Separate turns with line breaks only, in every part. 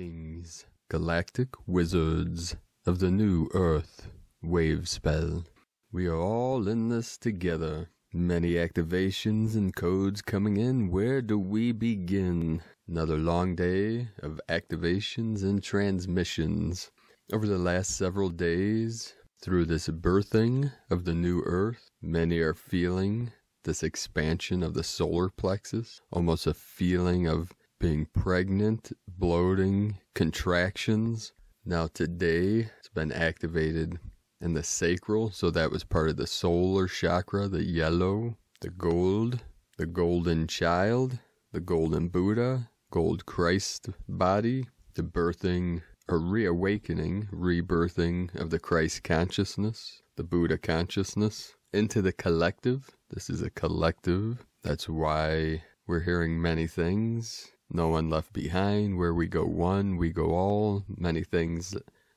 Greetings, galactic wizards of the new Earth wave spell. We are all in this together. Many activations and codes coming in. Where do we begin? Another long day of activations and transmissions. Over the last several days, through this birthing of the new Earth, many are feeling this expansion of the solar plexus, almost a feeling of being pregnant, bloating, contractions. Now, today it's been activated in the sacral, so that was part of the solar chakra, the yellow, the gold, the golden child, the golden Buddha, gold Christ body, the birthing or reawakening, rebirthing of the Christ consciousness, the Buddha consciousness into the collective. This is a collective. That's why we're hearing many things no One Left Behind, Where We Go One, We Go All, many things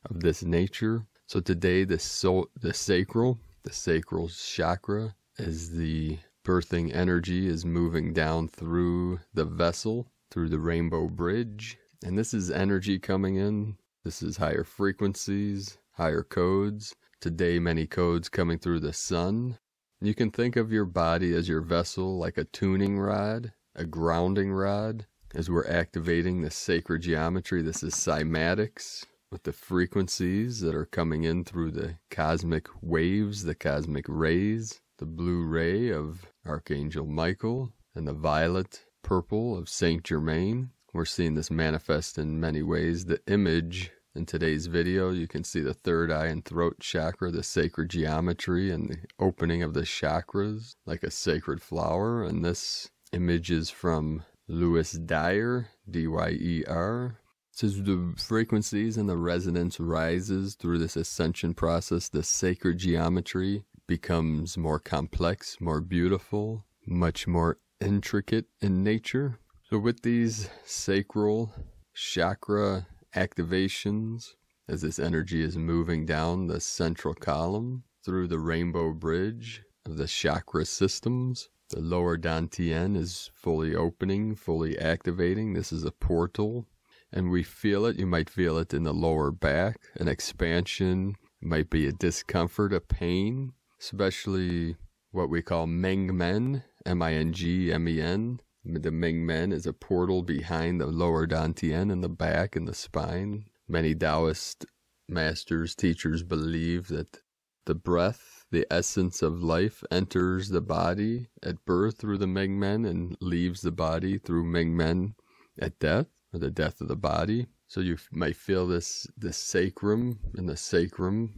of this nature. So today, the soul, the sacral, the sacral chakra is the birthing energy is moving down through the vessel, through the rainbow bridge. And this is energy coming in. This is higher frequencies, higher codes. Today, many codes coming through the sun. You can think of your body as your vessel like a tuning rod, a grounding rod, as we're activating the sacred geometry. This is cymatics with the frequencies that are coming in through the cosmic waves, the cosmic rays, the blue ray of Archangel Michael, and the violet purple of Saint Germain. We're seeing this manifest in many ways. The image in today's video, you can see the third eye and throat chakra, the sacred geometry, and the opening of the chakras like a sacred flower. And this image is from Lewis Dyer, D Y E R, says the frequencies and the resonance rises through this ascension process. The sacred geometry becomes more complex, more beautiful, much more intricate in nature. So, with these sacral chakra activations, as this energy is moving down the central column through the rainbow bridge of the chakra systems, the lower dantian is fully opening, fully activating. This is a portal. And we feel it. You might feel it in the lower back, an expansion, it might be a discomfort, a pain, especially what we call Mengmen, M I N G M E N. The Mengmen is a portal behind the lower dantian in the back and the spine. Many Taoist masters, teachers believe that the breath the essence of life enters the body at birth through the Mengmen and leaves the body through Mengmen at death, or the death of the body. So you might feel this, this sacrum in the sacrum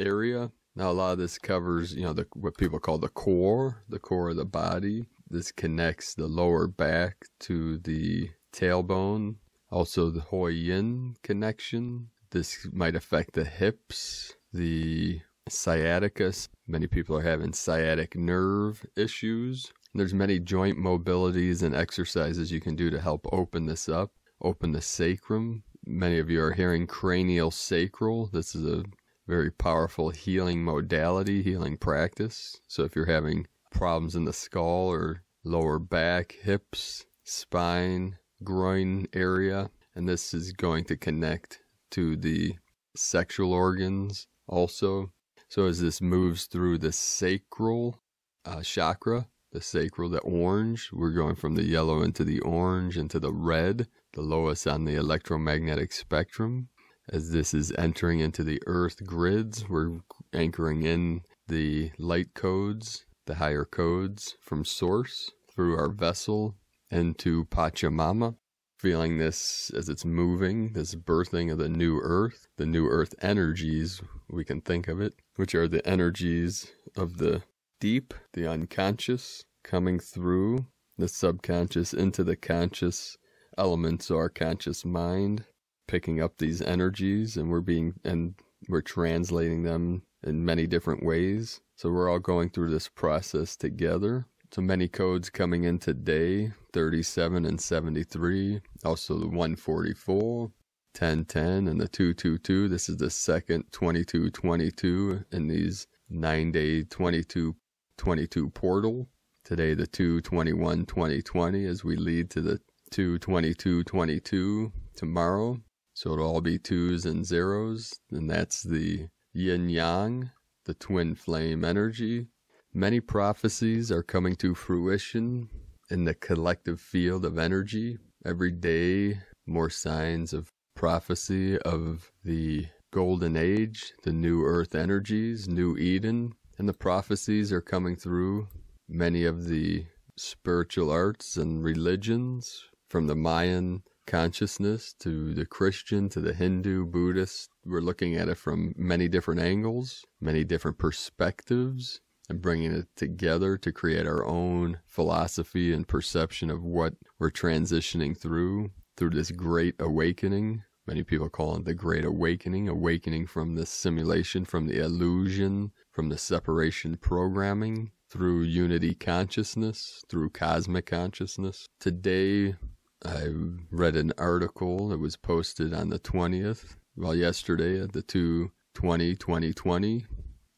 area. Now a lot of this covers, you know, the, what people call the core, the core of the body. This connects the lower back to the tailbone. Also the Hoi Yin connection. This might affect the hips, the sciaticus. Many people are having sciatic nerve issues. There's many joint mobilities and exercises you can do to help open this up, open the sacrum. Many of you are hearing cranial sacral. This is a very powerful healing modality, healing practice. So if you're having problems in the skull or lower back, hips, spine, groin area, and this is going to connect to the sexual organs also so as this moves through the sacral uh, chakra, the sacral, the orange, we're going from the yellow into the orange into the red, the lowest on the electromagnetic spectrum. As this is entering into the earth grids, we're anchoring in the light codes, the higher codes from source through our vessel into Pachamama, feeling this as it's moving, this birthing of the new earth, the new earth energies, we can think of it, which are the energies of the deep, the unconscious, coming through the subconscious into the conscious elements of our conscious mind, picking up these energies, and we're being, and we're translating them in many different ways. So we're all going through this process together. So many codes coming in today 37 and 73, also the 144, 1010, and the 222. This is the second 2222 in these 9 day 22 22 portal. Today, the 221 2020 as we lead to the 222 22 tomorrow. So it'll all be twos and zeros, and that's the yin yang, the twin flame energy Many prophecies are coming to fruition in the collective field of energy. Every day, more signs of prophecy of the golden age, the new earth energies, new Eden, and the prophecies are coming through. Many of the spiritual arts and religions, from the Mayan consciousness to the Christian to the Hindu, Buddhist, we're looking at it from many different angles, many different perspectives and bringing it together to create our own philosophy and perception of what we're transitioning through, through this great awakening. Many people call it the Great Awakening, awakening from the simulation, from the illusion, from the separation programming, through unity consciousness, through cosmic consciousness. Today, I read an article that was posted on the 20th, well, yesterday at the 2 20 2020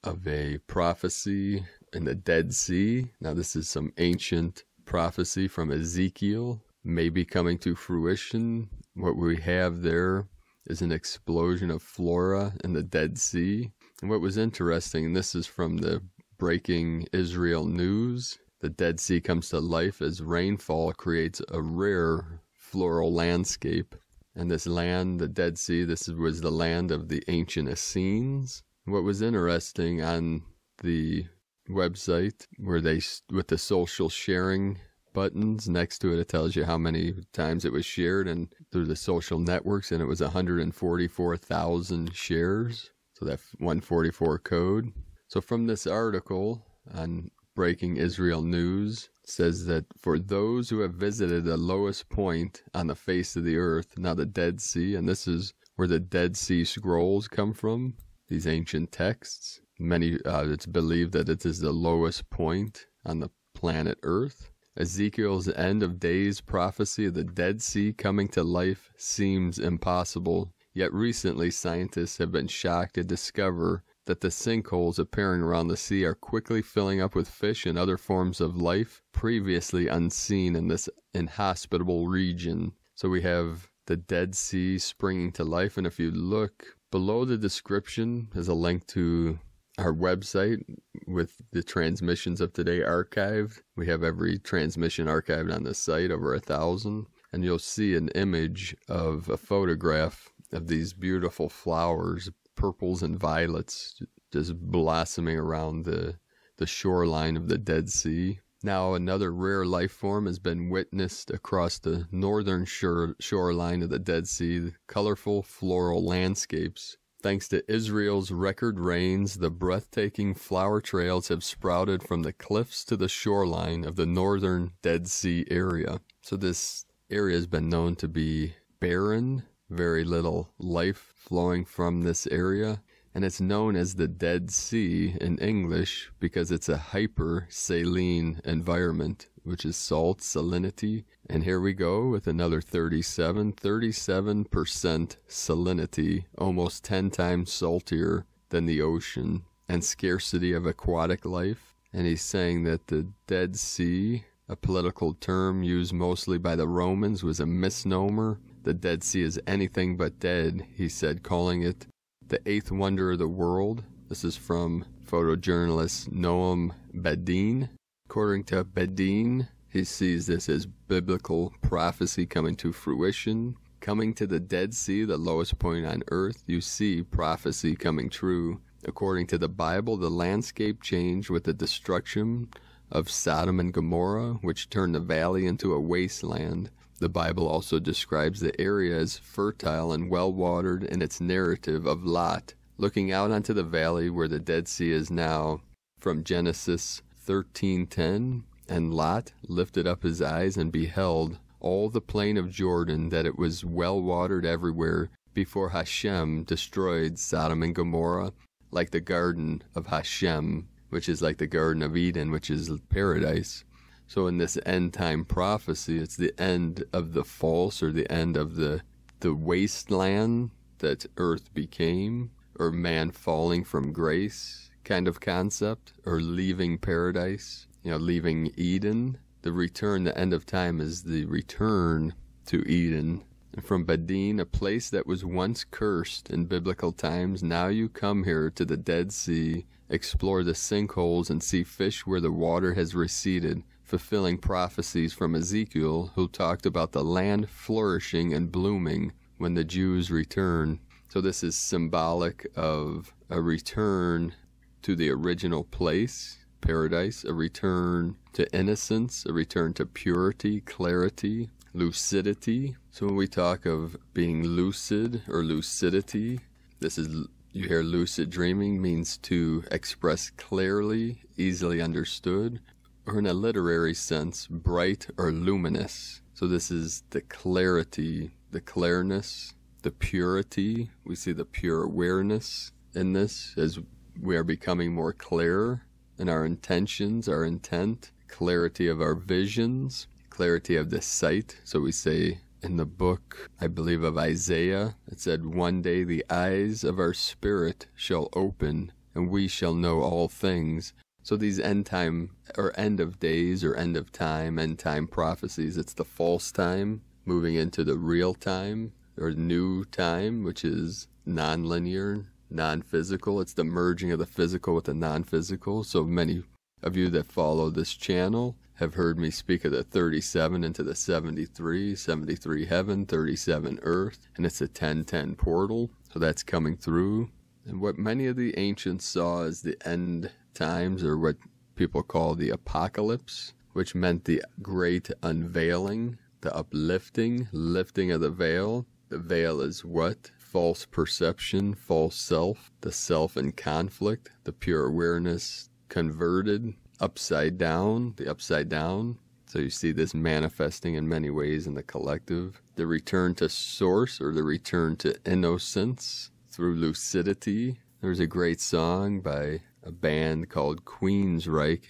of a prophecy in the Dead Sea. Now, this is some ancient prophecy from Ezekiel, maybe coming to fruition. What we have there is an explosion of flora in the Dead Sea. And what was interesting, and this is from the Breaking Israel News, the Dead Sea comes to life as rainfall creates a rare floral landscape. And this land, the Dead Sea, this was the land of the ancient Essenes. What was interesting on the website where they with the social sharing buttons next to it it tells you how many times it was shared and through the social networks and it was 144,000 shares so that 144 code so from this article on breaking Israel news says that for those who have visited the lowest point on the face of the earth now the Dead Sea and this is where the Dead Sea Scrolls come from these ancient texts. Many, uh, it's believed that it is the lowest point on the planet Earth. Ezekiel's end of days prophecy of the Dead Sea coming to life seems impossible, yet recently scientists have been shocked to discover that the sinkholes appearing around the sea are quickly filling up with fish and other forms of life previously unseen in this inhospitable region. So we have the Dead Sea springing to life, and if you look Below the description is a link to our website with the transmissions of today archived. We have every transmission archived on the site, over a thousand. And you'll see an image of a photograph of these beautiful flowers, purples and violets, just blossoming around the, the shoreline of the Dead Sea. Now, another rare life form has been witnessed across the northern shore, shoreline of the Dead Sea, colorful floral landscapes. Thanks to Israel's record rains, the breathtaking flower trails have sprouted from the cliffs to the shoreline of the northern Dead Sea area. So, this area has been known to be barren, very little life flowing from this area and it's known as the Dead Sea in English because it's a hypersaline environment, which is salt, salinity. And here we go with another 37, 37% salinity, almost 10 times saltier than the ocean, and scarcity of aquatic life. And he's saying that the Dead Sea, a political term used mostly by the Romans, was a misnomer. The Dead Sea is anything but dead, he said, calling it the Eighth Wonder of the World. This is from photojournalist Noam Bedin. According to Bedin, he sees this as biblical prophecy coming to fruition. Coming to the Dead Sea, the lowest point on earth, you see prophecy coming true. According to the Bible, the landscape changed with the destruction of Sodom and Gomorrah, which turned the valley into a wasteland. The Bible also describes the area as fertile and well watered in its narrative of Lot, looking out onto the valley where the Dead Sea is now, from Genesis 13:10, and Lot lifted up his eyes and beheld all the plain of Jordan that it was well watered everywhere before Hashem destroyed Sodom and Gomorrah, like the garden of Hashem, which is like the garden of Eden, which is paradise. So in this end time prophecy, it's the end of the false or the end of the the wasteland that earth became or man falling from grace kind of concept or leaving paradise, you know, leaving Eden. The return, the end of time is the return to Eden. And from Badin, a place that was once cursed in biblical times, now you come here to the Dead Sea, explore the sinkholes and see fish where the water has receded fulfilling prophecies from Ezekiel, who talked about the land flourishing and blooming when the Jews return. So this is symbolic of a return to the original place, paradise, a return to innocence, a return to purity, clarity, lucidity. So when we talk of being lucid or lucidity, this is you hear lucid dreaming means to express clearly, easily understood, or in a literary sense, bright or luminous. So this is the clarity, the clearness, the purity. We see the pure awareness in this as we are becoming more clear in our intentions, our intent, clarity of our visions, clarity of the sight. So we say in the book, I believe, of Isaiah, it said, One day the eyes of our spirit shall open, and we shall know all things. So these end time or end of days or end of time, end time prophecies, it's the false time moving into the real time or new time, which is nonlinear, non-physical. It's the merging of the physical with the non-physical. So many of you that follow this channel have heard me speak of the 37 into the 73, 73 heaven, 37 earth, and it's a 1010 portal. So that's coming through. And what many of the ancients saw as the end times, or what people call the apocalypse, which meant the great unveiling, the uplifting, lifting of the veil. The veil is what? False perception, false self, the self in conflict, the pure awareness converted, upside down, the upside down. So you see this manifesting in many ways in the collective. The return to source or the return to innocence through lucidity. There's a great song by a band called Queensryche,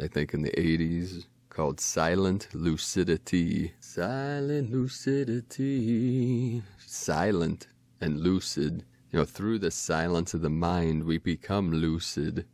I think in the 80s, called Silent Lucidity. Silent Lucidity. Silent and lucid. You know, through the silence of the mind, we become lucid.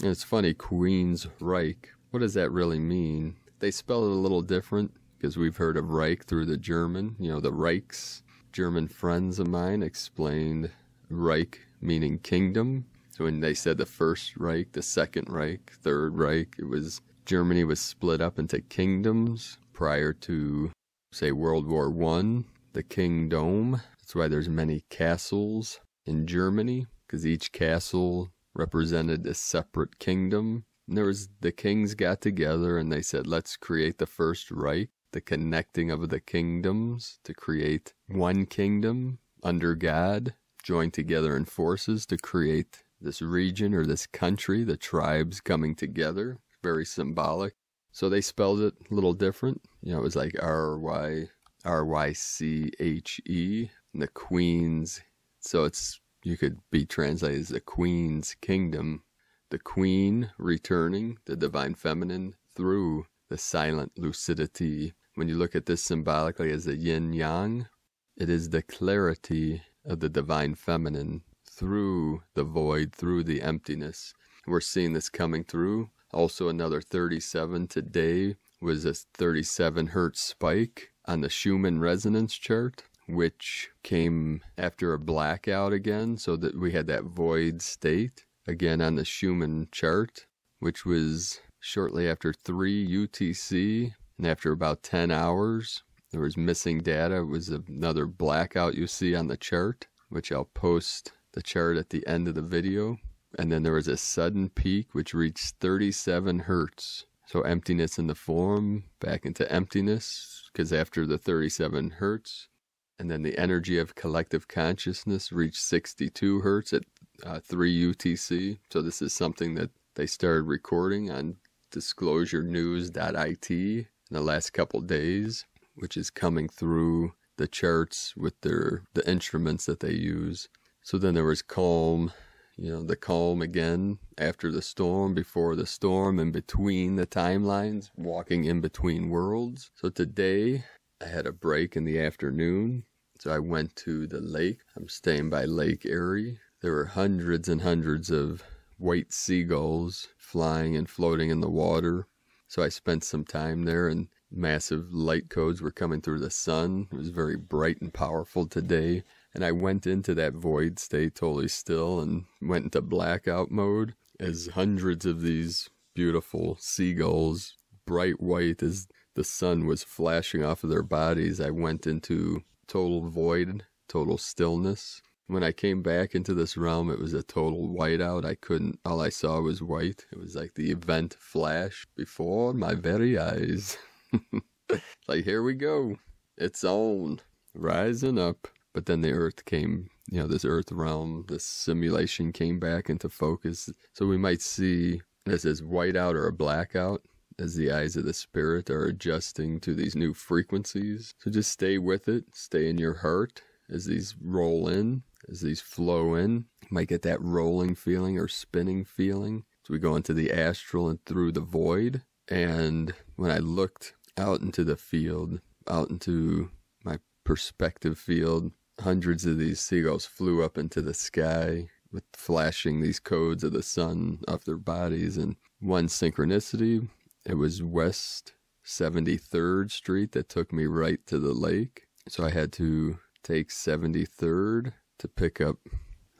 And it's funny, Queensryche, what does that really mean? They spell it a little different because we've heard of Reich through the German, you know, the Reichs. German friends of mine explained Reich meaning kingdom, so when they said the First Reich, the Second Reich, Third Reich, it was Germany was split up into kingdoms prior to, say, World War One. The kingdom. That's why there's many castles in Germany, because each castle represented a separate kingdom. And there was the kings got together and they said, let's create the First Reich, the connecting of the kingdoms to create one kingdom under God, joined together in forces to create this region or this country, the tribes coming together, very symbolic. So they spelled it a little different. You know, it was like R Y R Y C H E, the Queen's. So it's you could be translated as the Queen's Kingdom, the Queen returning, the divine feminine through the silent lucidity. When you look at this symbolically as the yin yang, it is the clarity of the divine feminine through the void, through the emptiness. We're seeing this coming through. Also, another 37 today was a 37 hertz spike on the Schumann resonance chart, which came after a blackout again, so that we had that void state again on the Schumann chart, which was shortly after 3 UTC, and after about 10 hours, there was missing data. It was another blackout you see on the chart, which I'll post the chart at the end of the video. And then there was a sudden peak which reached 37 hertz. So emptiness in the form back into emptiness because after the 37 hertz. And then the energy of collective consciousness reached 62 hertz at uh, 3 UTC. So this is something that they started recording on disclosurenews.it in the last couple days, which is coming through the charts with their the instruments that they use. So then there was calm, you know, the calm again after the storm, before the storm, and between the timelines, walking in between worlds. So today I had a break in the afternoon. So I went to the lake. I'm staying by Lake Erie. There were hundreds and hundreds of white seagulls flying and floating in the water. So I spent some time there and massive light codes were coming through the sun. It was very bright and powerful today. And I went into that void, stayed totally still, and went into blackout mode as hundreds of these beautiful seagulls, bright white as the sun was flashing off of their bodies, I went into total void, total stillness. When I came back into this realm, it was a total whiteout. I couldn't, all I saw was white. It was like the event flash before my very eyes. like, here we go. It's on. Rising up. But then the Earth came, you know, this Earth realm, this simulation came back into focus. So we might see this as out or a blackout as the eyes of the spirit are adjusting to these new frequencies. So just stay with it, stay in your heart as these roll in, as these flow in. You might get that rolling feeling or spinning feeling. So we go into the astral and through the void. And when I looked out into the field, out into my perspective field, Hundreds of these seagulls flew up into the sky with flashing these codes of the sun off their bodies. And one synchronicity, it was west 73rd Street that took me right to the lake. So I had to take 73rd to pick up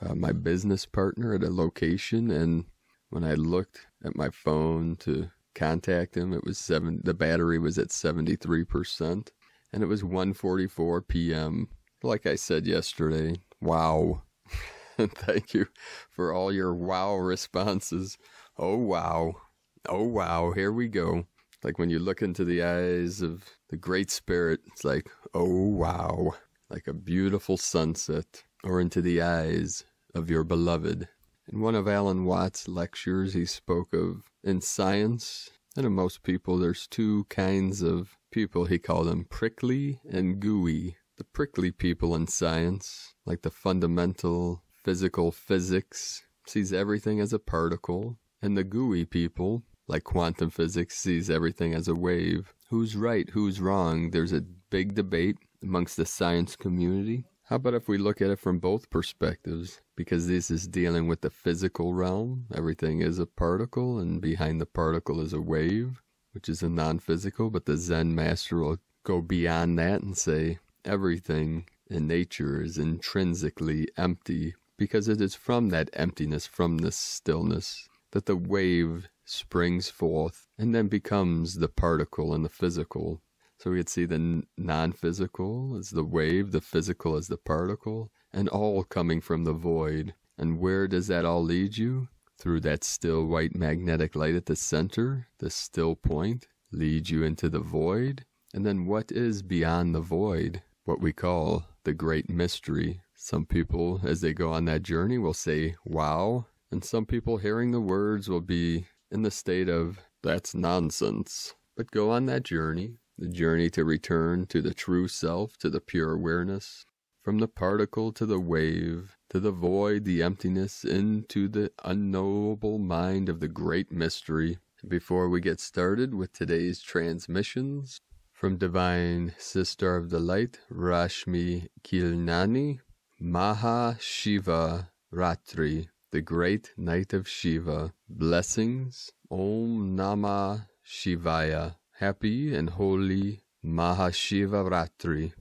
uh, my business partner at a location. And when I looked at my phone to contact him, it was seven, the battery was at 73%. And it was 1.44 p.m like I said yesterday, wow. Thank you for all your wow responses. Oh, wow. Oh, wow. Here we go. Like when you look into the eyes of the Great Spirit, it's like, oh, wow. Like a beautiful sunset, or into the eyes of your beloved. In one of Alan Watts' lectures, he spoke of in science, and in most people, there's two kinds of people. He called them prickly and gooey. The prickly people in science, like the fundamental physical physics, sees everything as a particle, and the gooey people, like quantum physics, sees everything as a wave. Who's right, who's wrong? There's a big debate amongst the science community. How about if we look at it from both perspectives? Because this is dealing with the physical realm. Everything is a particle, and behind the particle is a wave, which is a non physical, but the Zen master will go beyond that and say everything in nature is intrinsically empty because it is from that emptiness, from this stillness, that the wave springs forth and then becomes the particle and the physical. So we could see the non physical as the wave, the physical as the particle, and all coming from the void. And where does that all lead you? Through that still white magnetic light at the center, the still point, leads you into the void. And then what is beyond the void? what we call the great mystery. Some people, as they go on that journey, will say, wow. And some people, hearing the words, will be in the state of, that's nonsense. But go on that journey, the journey to return to the true self, to the pure awareness, from the particle to the wave, to the void, the emptiness, into the unknowable mind of the great mystery. Before we get started with today's transmissions, from Divine Sister of the Light, Rashmi Kilnani, Maha Shiva Ratri, the Great Night of Shiva. Blessings, Om Namah Shivaya. Happy and holy Mahashiva Ratri.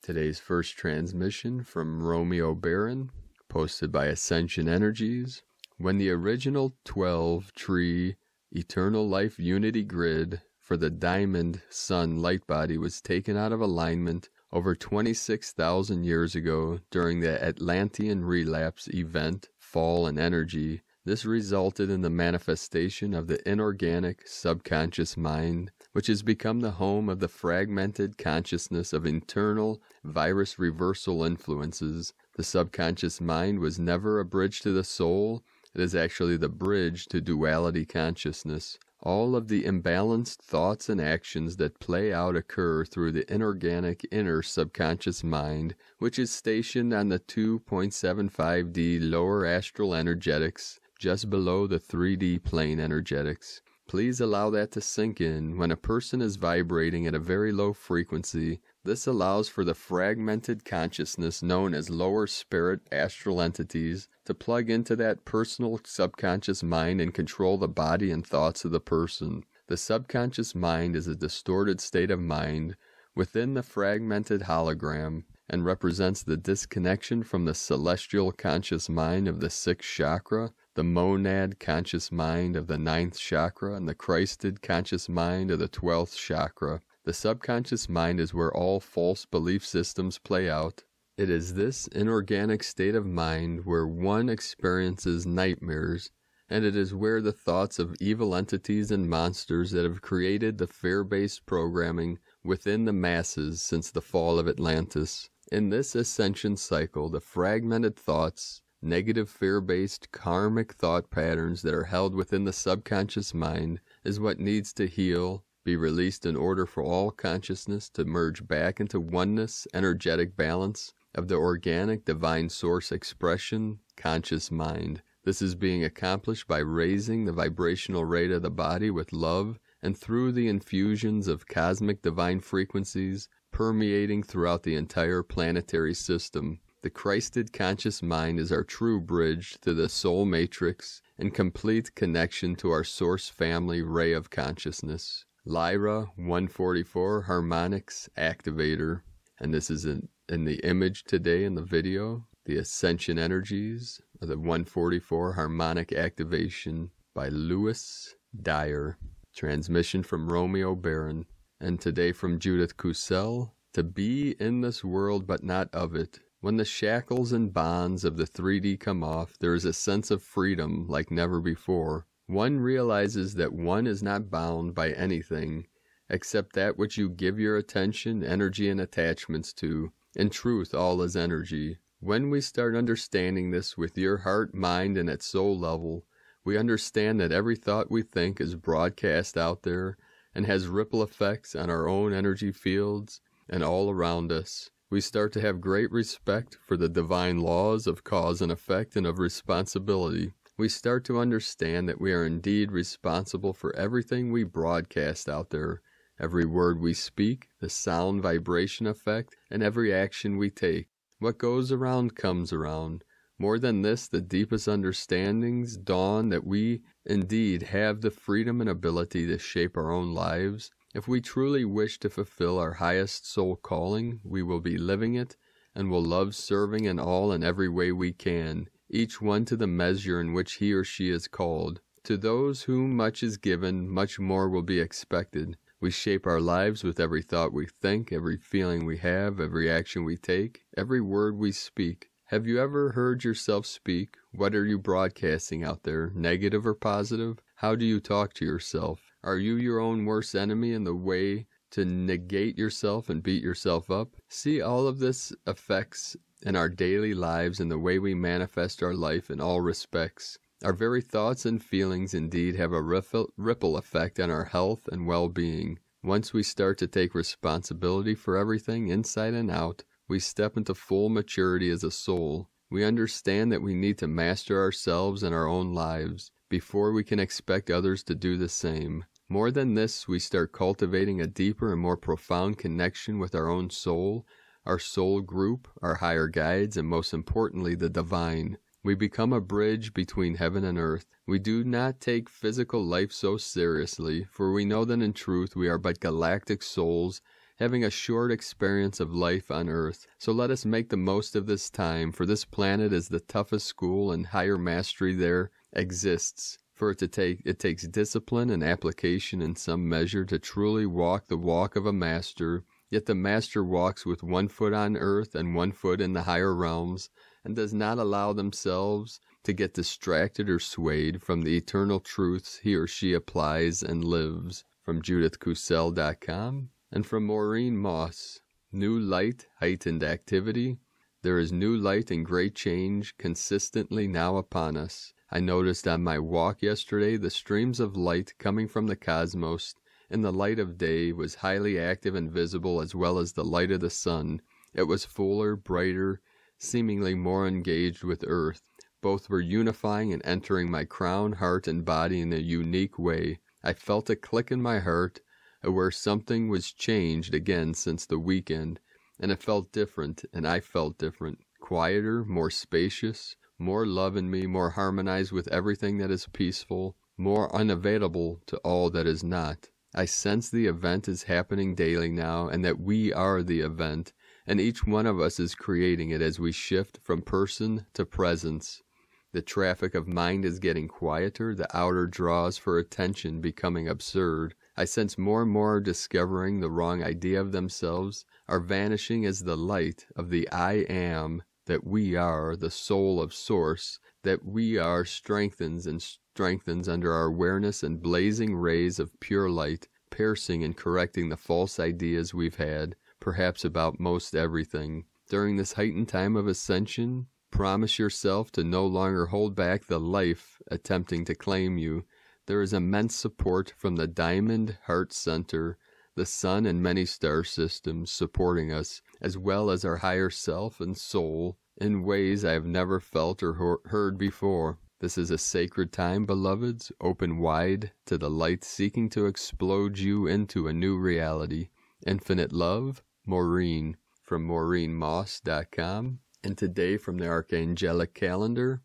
Today's first transmission from Romeo Baron, posted by Ascension Energies. When the original 12 tree Eternal Life Unity Grid for the Diamond Sun light body was taken out of alignment over 26,000 years ago during the Atlantean relapse event, fall and energy. This resulted in the manifestation of the inorganic subconscious mind, which has become the home of the fragmented consciousness of internal virus reversal influences. The subconscious mind was never a bridge to the soul, it is actually the bridge to duality consciousness. All of the imbalanced thoughts and actions that play out occur through the inorganic inner subconscious mind, which is stationed on the 2.75D lower astral energetics, just below the 3D plane energetics. Please allow that to sink in. When a person is vibrating at a very low frequency, this allows for the fragmented consciousness known as lower spirit astral entities to plug into that personal subconscious mind and control the body and thoughts of the person. The subconscious mind is a distorted state of mind within the fragmented hologram and represents the disconnection from the celestial conscious mind of the sixth chakra, the monad conscious mind of the ninth chakra, and the Christed conscious mind of the twelfth chakra. The subconscious mind is where all false belief systems play out. It is this inorganic state of mind where one experiences nightmares, and it is where the thoughts of evil entities and monsters that have created the fear-based programming within the masses since the fall of Atlantis. In this ascension cycle, the fragmented thoughts, negative fear-based karmic thought patterns that are held within the subconscious mind is what needs to heal be released in order for all consciousness to merge back into oneness, energetic balance of the organic divine source expression, conscious mind. This is being accomplished by raising the vibrational rate of the body with love and through the infusions of cosmic divine frequencies permeating throughout the entire planetary system. The Christed conscious mind is our true bridge to the soul matrix and complete connection to our source family ray of consciousness. Lyra 144 harmonics activator. And this is in, in the image today in the video, the Ascension Energies of the 144 harmonic activation by Lewis Dyer. Transmission from Romeo Barron. And today from Judith Cousel. To be in this world but not of it. When the shackles and bonds of the 3D come off, there is a sense of freedom like never before. One realizes that one is not bound by anything except that which you give your attention, energy, and attachments to. In truth, all is energy. When we start understanding this with your heart, mind, and at soul level, we understand that every thought we think is broadcast out there and has ripple effects on our own energy fields and all around us. We start to have great respect for the divine laws of cause and effect and of responsibility we start to understand that we are indeed responsible for everything we broadcast out there, every word we speak, the sound vibration effect, and every action we take. What goes around comes around. More than this, the deepest understandings dawn that we indeed have the freedom and ability to shape our own lives. If we truly wish to fulfill our highest soul calling, we will be living it and will love serving in all and every way we can each one to the measure in which he or she is called. To those whom much is given, much more will be expected. We shape our lives with every thought we think, every feeling we have, every action we take, every word we speak. Have you ever heard yourself speak? What are you broadcasting out there, negative or positive? How do you talk to yourself? Are you your own worst enemy in the way to negate yourself and beat yourself up? See, all of this affects in our daily lives and the way we manifest our life in all respects. Our very thoughts and feelings indeed have a ripple effect on our health and well being. Once we start to take responsibility for everything inside and out, we step into full maturity as a soul. We understand that we need to master ourselves and our own lives before we can expect others to do the same. More than this, we start cultivating a deeper and more profound connection with our own soul our soul group, our higher guides, and most importantly, the divine. We become a bridge between heaven and earth. We do not take physical life so seriously, for we know that in truth we are but galactic souls having a short experience of life on earth. So let us make the most of this time, for this planet is the toughest school and higher mastery there exists. For it to take it takes discipline and application in some measure to truly walk the walk of a master Yet the master walks with one foot on earth and one foot in the higher realms, and does not allow themselves to get distracted or swayed from the eternal truths he or she applies and lives. From judithcoussell.com and from Maureen Moss. New light, heightened activity. There is new light and great change consistently now upon us. I noticed on my walk yesterday the streams of light coming from the cosmos in the light of day was highly active and visible as well as the light of the sun. It was fuller, brighter, seemingly more engaged with earth. Both were unifying and entering my crown, heart, and body in a unique way. I felt a click in my heart, uh, was something was changed again since the weekend, and it felt different, and I felt different. Quieter, more spacious, more love in me, more harmonized with everything that is peaceful, more unavailable to all that is not. I sense the event is happening daily now and that we are the event, and each one of us is creating it as we shift from person to presence. The traffic of mind is getting quieter, the outer draws for attention becoming absurd. I sense more and more discovering the wrong idea of themselves are vanishing as the light of the I am that we are, the soul of source, that we are strengthens and strengthens under our awareness and blazing rays of pure light, piercing and correcting the false ideas we've had, perhaps about most everything. During this heightened time of ascension, promise yourself to no longer hold back the life attempting to claim you. There is immense support from the Diamond Heart Center, the Sun, and many star systems supporting us, as well as our higher self and soul, in ways I have never felt or heard before. This is a sacred time, beloveds. Open wide to the light seeking to explode you into a new reality. Infinite love, Maureen from MaureenMoss.com. And today from the Archangelic Calendar,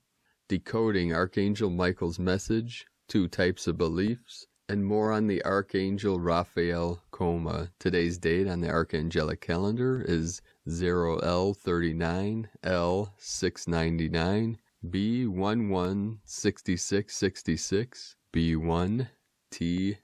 decoding Archangel Michael's message, two types of beliefs, and more on the Archangel Raphael Coma. Today's date on the Archangelic Calendar is 0L39L699. B116666 B1TT.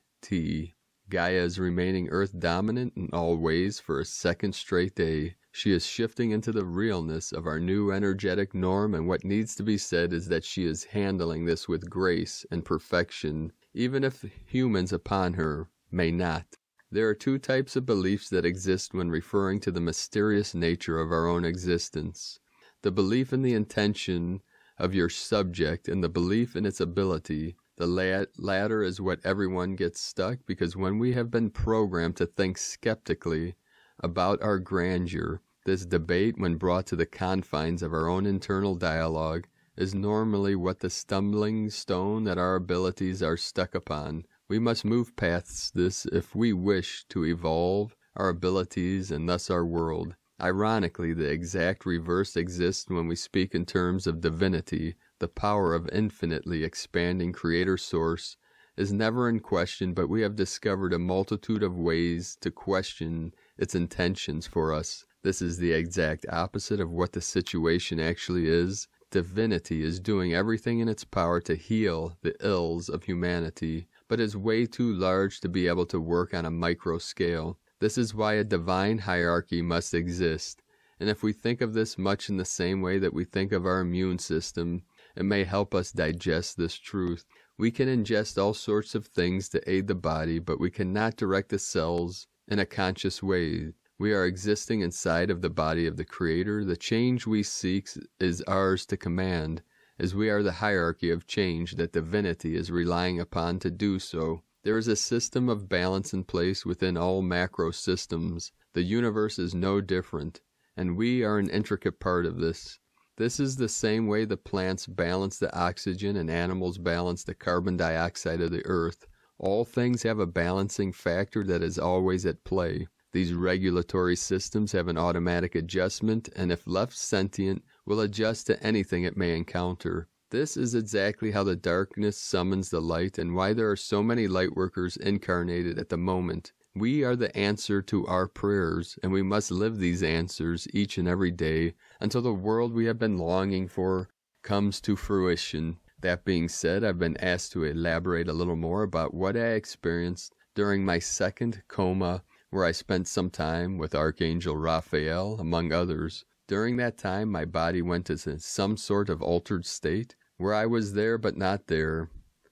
Gaia is remaining Earth dominant in all ways for a second straight day. She is shifting into the realness of our new energetic norm, and what needs to be said is that she is handling this with grace and perfection, even if humans upon her may not. There are two types of beliefs that exist when referring to the mysterious nature of our own existence. The belief in the intention of your subject and the belief in its ability. The la- latter is what everyone gets stuck because when we have been programmed to think skeptically about our grandeur, this debate, when brought to the confines of our own internal dialogue, is normally what the stumbling stone that our abilities are stuck upon. We must move past this if we wish to evolve our abilities and thus our world. Ironically, the exact reverse exists when we speak in terms of divinity; the power of infinitely expanding creator source is never in question, but we have discovered a multitude of ways to question its intentions for us. This is the exact opposite of what the situation actually is. Divinity is doing everything in its power to heal the ills of humanity, but is way too large to be able to work on a micro scale. This is why a divine hierarchy must exist, and if we think of this much in the same way that we think of our immune system, it may help us digest this truth. We can ingest all sorts of things to aid the body, but we cannot direct the cells in a conscious way. We are existing inside of the body of the Creator. The change we seek is ours to command, as we are the hierarchy of change that divinity is relying upon to do so. There is a system of balance in place within all macro systems. The universe is no different, and we are an intricate part of this. This is the same way the plants balance the oxygen and animals balance the carbon dioxide of the earth. All things have a balancing factor that is always at play. These regulatory systems have an automatic adjustment and if left sentient will adjust to anything it may encounter. This is exactly how the darkness summons the light and why there are so many light workers incarnated at the moment. We are the answer to our prayers, and we must live these answers each and every day until the world we have been longing for comes to fruition. That being said, I've been asked to elaborate a little more about what I experienced during my second coma, where I spent some time with Archangel Raphael, among others. During that time, my body went into some sort of altered state, where I was there but not there,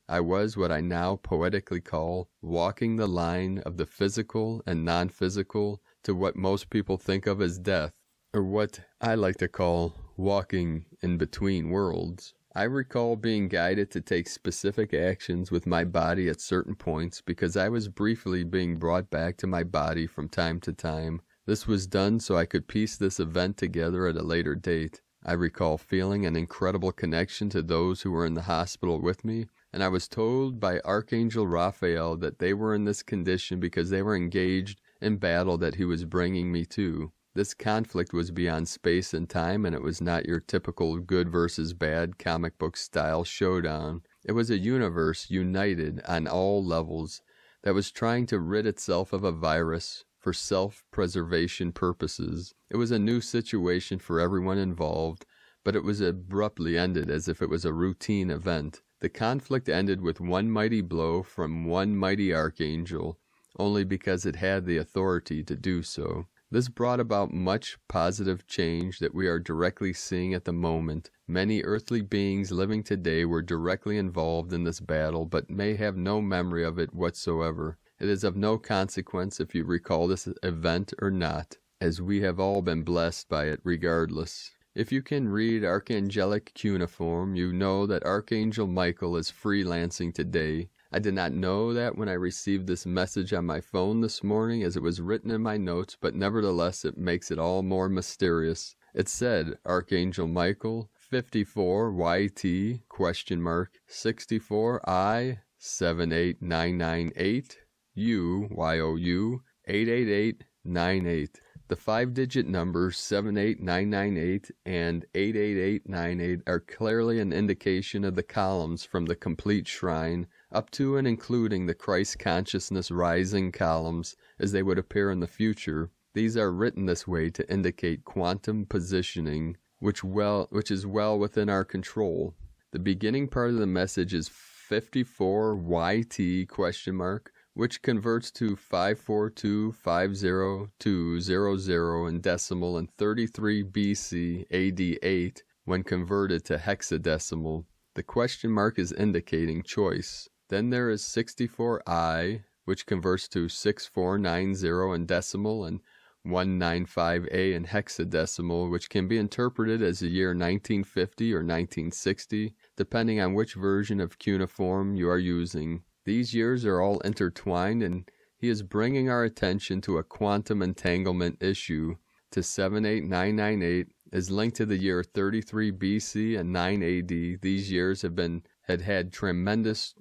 I was what I now poetically call walking the line of the physical and non physical to what most people think of as death, or what I like to call walking in between worlds. I recall being guided to take specific actions with my body at certain points because I was briefly being brought back to my body from time to time. This was done so I could piece this event together at a later date. I recall feeling an incredible connection to those who were in the hospital with me, and I was told by Archangel Raphael that they were in this condition because they were engaged in battle that he was bringing me to. This conflict was beyond space and time, and it was not your typical good versus bad comic book style showdown. It was a universe united on all levels that was trying to rid itself of a virus, for self preservation purposes. It was a new situation for everyone involved, but it was abruptly ended as if it was a routine event. The conflict ended with one mighty blow from one mighty archangel, only because it had the authority to do so. This brought about much positive change that we are directly seeing at the moment. Many earthly beings living today were directly involved in this battle, but may have no memory of it whatsoever. It is of no consequence if you recall this event or not, as we have all been blessed by it regardless. If you can read Archangelic Cuneiform, you know that Archangel Michael is freelancing today. I did not know that when I received this message on my phone this morning as it was written in my notes, but nevertheless it makes it all more mysterious. It said, Archangel Michael, 54 YT, question mark, 64 I, 78998, U Y O U 88898. The five digit numbers 78998 and 88898 are clearly an indication of the columns from the complete shrine up to and including the Christ consciousness rising columns as they would appear in the future. These are written this way to indicate quantum positioning, which well which is well within our control. The beginning part of the message is 54 YT question mark which converts to 5425020 in decimal and 33 BC AD 8 when converted to hexadecimal. The question mark is indicating choice. Then there is 64i, which converts to 6490 in decimal and 195a in hexadecimal, which can be interpreted as the year 1950 or 1960, depending on which version of cuneiform you are using. These years are all intertwined, and he is bringing our attention to a quantum entanglement issue to 78998 is linked to the year 33 BC and 9 AD. These years have been had had tremendous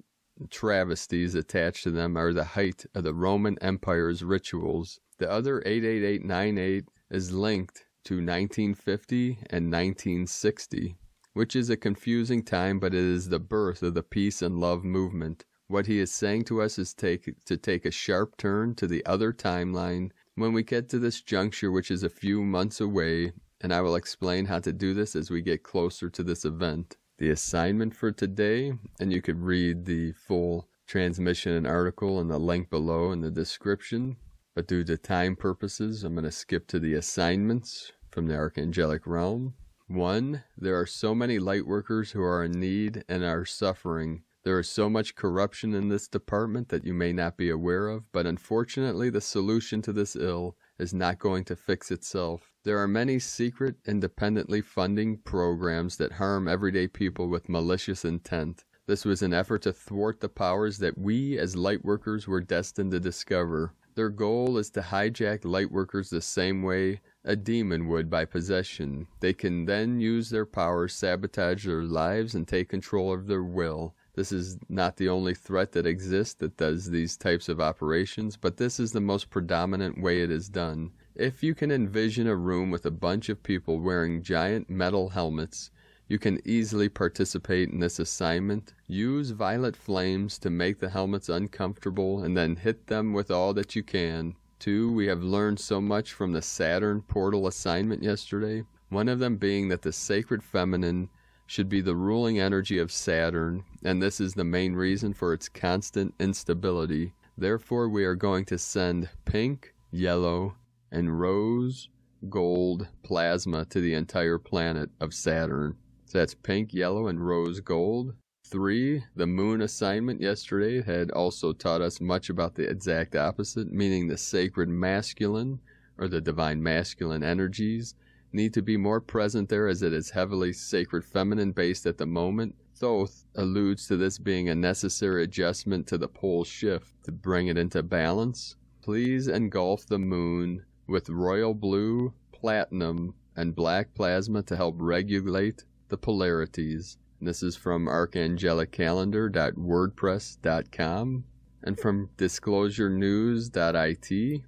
travesties attached to them are the height of the Roman Empire's rituals. The other 88898 is linked to 1950 and 1960, which is a confusing time, but it is the birth of the peace and love movement. What he is saying to us is take, to take a sharp turn to the other timeline when we get to this juncture, which is a few months away, and I will explain how to do this as we get closer to this event. The assignment for today, and you could read the full transmission and article in the link below in the description, but due to time purposes, I'm going to skip to the assignments from the Archangelic Realm. One, there are so many light workers who are in need and are suffering there is so much corruption in this department that you may not be aware of, but unfortunately the solution to this ill is not going to fix itself. There are many secret, independently funding programs that harm everyday people with malicious intent. This was an effort to thwart the powers that we as lightworkers were destined to discover. Their goal is to hijack lightworkers the same way a demon would by possession. They can then use their powers, sabotage their lives, and take control of their will. This is not the only threat that exists that does these types of operations, but this is the most predominant way it is done. If you can envision a room with a bunch of people wearing giant metal helmets, you can easily participate in this assignment. Use violet flames to make the helmets uncomfortable and then hit them with all that you can. Two, we have learned so much from the Saturn portal assignment yesterday, one of them being that the sacred feminine should be the ruling energy of Saturn, and this is the main reason for its constant instability. Therefore, we are going to send pink, yellow, and rose gold plasma to the entire planet of Saturn. So that's pink, yellow, and rose gold. Three, the moon assignment yesterday had also taught us much about the exact opposite, meaning the sacred masculine or the divine masculine energies need to be more present there as it is heavily sacred feminine based at the moment. Thoth alludes to this being a necessary adjustment to the pole shift to bring it into balance. Please engulf the moon with royal blue, platinum, and black plasma to help regulate the polarities. And this is from archangelicalendar.wordpress.com and from disclosurenews.it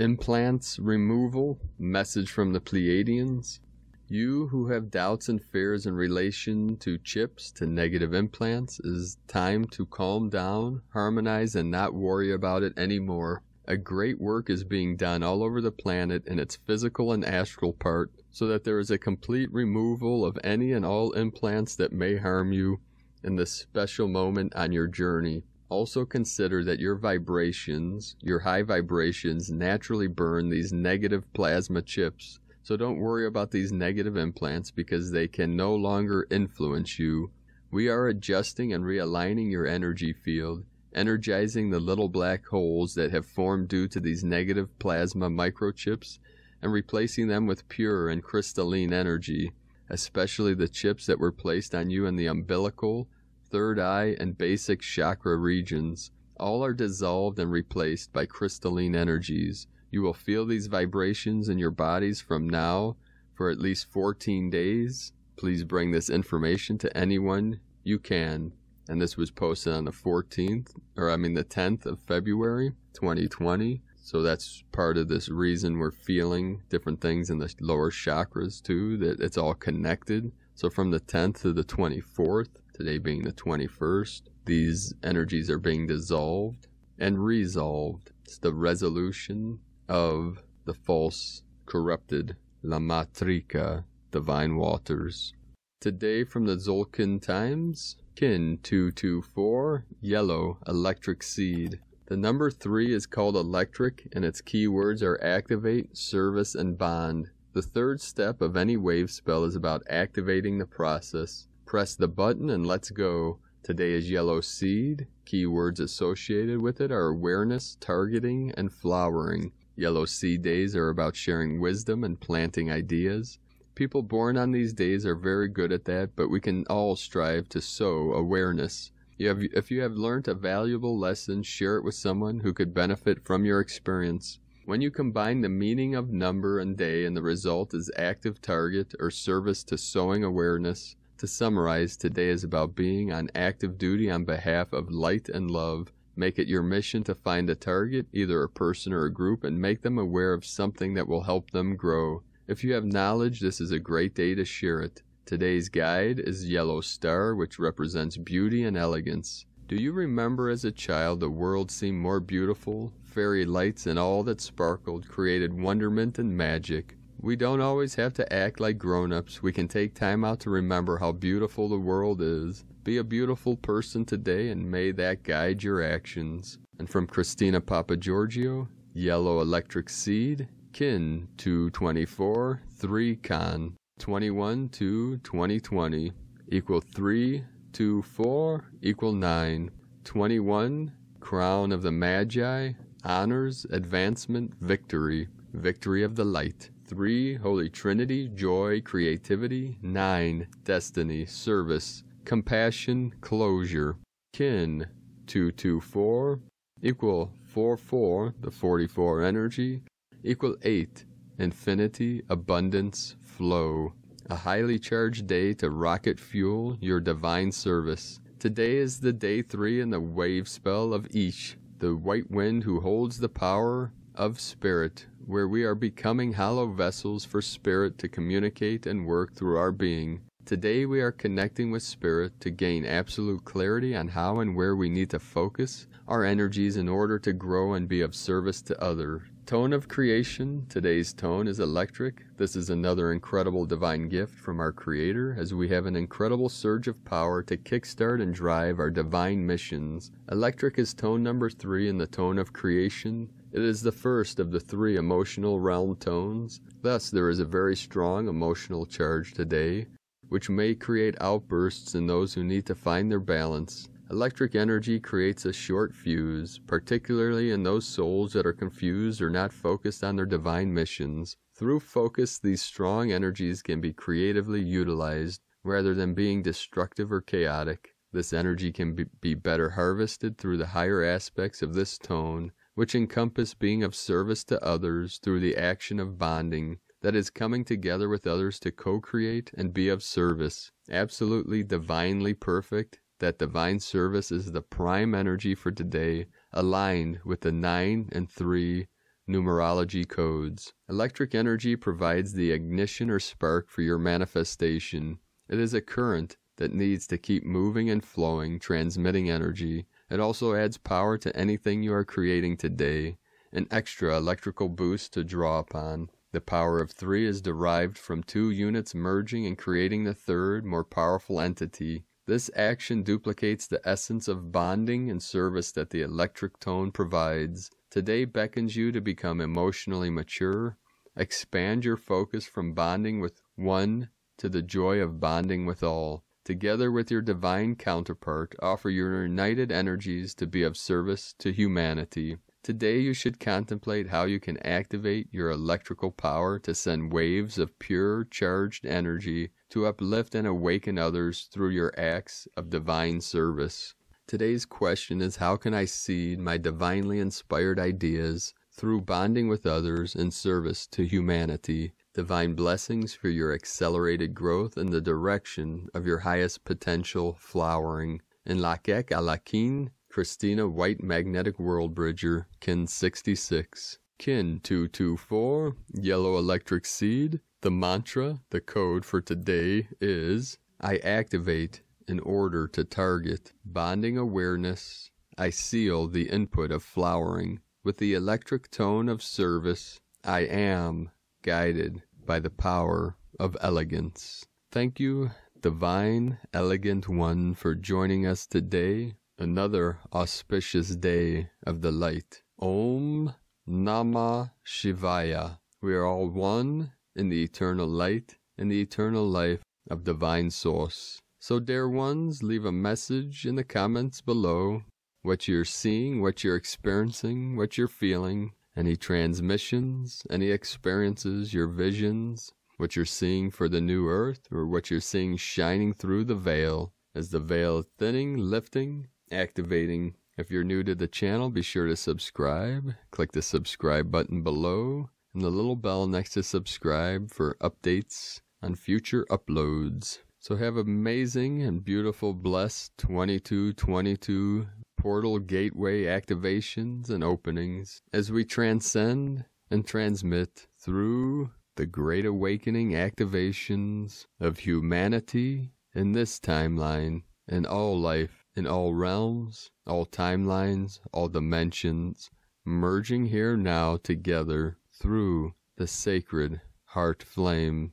implants removal, message from the Pleiadians. You who have doubts and fears in relation to chips, to negative implants, is time to calm down, harmonize, and not worry about it anymore. A great work is being done all over the planet in its physical and astral part, so that there is a complete removal of any and all implants that may harm you in this special moment on your journey also consider that your vibrations, your high vibrations, naturally burn these negative plasma chips. So don't worry about these negative implants because they can no longer influence you. We are adjusting and realigning your energy field, energizing the little black holes that have formed due to these negative plasma microchips, and replacing them with pure and crystalline energy, especially the chips that were placed on you in the umbilical third eye, and basic chakra regions. All are dissolved and replaced by crystalline energies. You will feel these vibrations in your bodies from now for at least 14 days. Please bring this information to anyone you can. And this was posted on the 14th, or I mean the 10th of February, 2020. So that's part of this reason we're feeling different things in the lower chakras too, that it's all connected. So from the 10th to the 24th, today being the 21st, these energies are being dissolved and resolved. It's the resolution of the false, corrupted La Matrica, divine waters. Today from the Zolkin Times, Kin 224, yellow, electric seed. The number 3 is called electric, and its keywords are activate, service, and bond. The third step of any wave spell is about activating the process. Press the button and let's go. Today is yellow seed. Keywords associated with it are awareness, targeting, and flowering. Yellow seed days are about sharing wisdom and planting ideas. People born on these days are very good at that, but we can all strive to sow awareness. You have, if you have learnt a valuable lesson, share it with someone who could benefit from your experience. When you combine the meaning of number and day and the result is active target or service to sowing awareness, to summarize, today is about being on active duty on behalf of light and love. Make it your mission to find a target, either a person or a group, and make them aware of something that will help them grow. If you have knowledge, this is a great day to share it. Today's guide is Yellow Star, which represents beauty and elegance. Do you remember as a child the world seemed more beautiful? Fairy lights and all that sparkled created wonderment and magic. We don't always have to act like grown-ups. We can take time out to remember how beautiful the world is. Be a beautiful person today and may that guide your actions. And from Christina Papagiorgio, Yellow Electric Seed, Kin 224, 3 Con 21 to 2020 equal 3 to 4 equal 9. 21 Crown of the Magi, Honors, Advancement, Victory, Victory of the Light three, Holy Trinity, joy, creativity, nine, destiny, service, compassion, closure, kin, 224, equal 44, the 44 energy, equal 8, infinity, abundance, flow, a highly charged day to rocket fuel your divine service. Today is the day three in the wave spell of each, the white wind who holds the power of spirit, where we are becoming hollow vessels for spirit to communicate and work through our being. Today we are connecting with spirit to gain absolute clarity on how and where we need to focus our energies in order to grow and be of service to other. Tone of creation. Today's tone is electric. This is another incredible divine gift from our Creator as we have an incredible surge of power to kickstart and drive our divine missions. Electric is tone number three in the tone of creation. It is the first of the three emotional realm tones. Thus, there is a very strong emotional charge today, which may create outbursts in those who need to find their balance. Electric energy creates a short fuse, particularly in those souls that are confused or not focused on their divine missions. Through focus, these strong energies can be creatively utilized rather than being destructive or chaotic. This energy can be better harvested through the higher aspects of this tone which encompass being of service to others through the action of bonding, that is, coming together with others to co create and be of service, absolutely divinely perfect, that divine service is the prime energy for today, aligned with the 9 and 3 numerology codes. Electric energy provides the ignition or spark for your manifestation. It is a current that needs to keep moving and flowing, transmitting energy. It also adds power to anything you are creating today, an extra electrical boost to draw upon. The power of three is derived from two units merging and creating the third, more powerful entity. This action duplicates the essence of bonding and service that the electric tone provides. Today beckons you to become emotionally mature. Expand your focus from bonding with one to the joy of bonding with all together with your divine counterpart, offer your united energies to be of service to humanity. Today you should contemplate how you can activate your electrical power to send waves of pure charged energy to uplift and awaken others through your acts of divine service. Today's question is how can I seed my divinely inspired ideas through bonding with others in service to humanity? divine blessings for your accelerated growth in the direction of your highest potential flowering. In Lakek Alakin, Christina White Magnetic World Bridger, Kin 66. Kin 224, Yellow Electric Seed. The mantra, the code for today is I activate in order to target bonding awareness. I seal the input of flowering with the electric tone of service. I am guided by the power of elegance. Thank you, divine, elegant one, for joining us today, another auspicious day of the light. Om Namah Shivaya. We are all one in the eternal light and the eternal life of divine source. So, dear ones, leave a message in the comments below what you're seeing, what you're experiencing, what you're feeling, any transmissions, any experiences, your visions, what you're seeing for the new earth, or what you're seeing shining through the veil, as the veil thinning, lifting, activating. If you're new to the channel, be sure to subscribe. Click the subscribe button below and the little bell next to subscribe for updates on future uploads. So have amazing and beautiful blessed 2222 portal gateway activations and openings as we transcend and transmit through the great awakening activations of humanity in this timeline, in all life, in all realms, all timelines, all dimensions, merging here now together through the sacred heart flame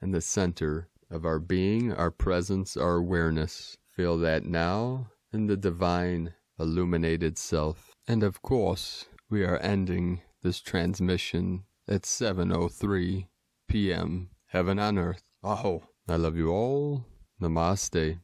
and the center of our being, our presence, our awareness. Feel that now in the divine illuminated self. And of course, we are ending this transmission at 7.03 p.m. Heaven on Earth. aho! I love you all. Namaste.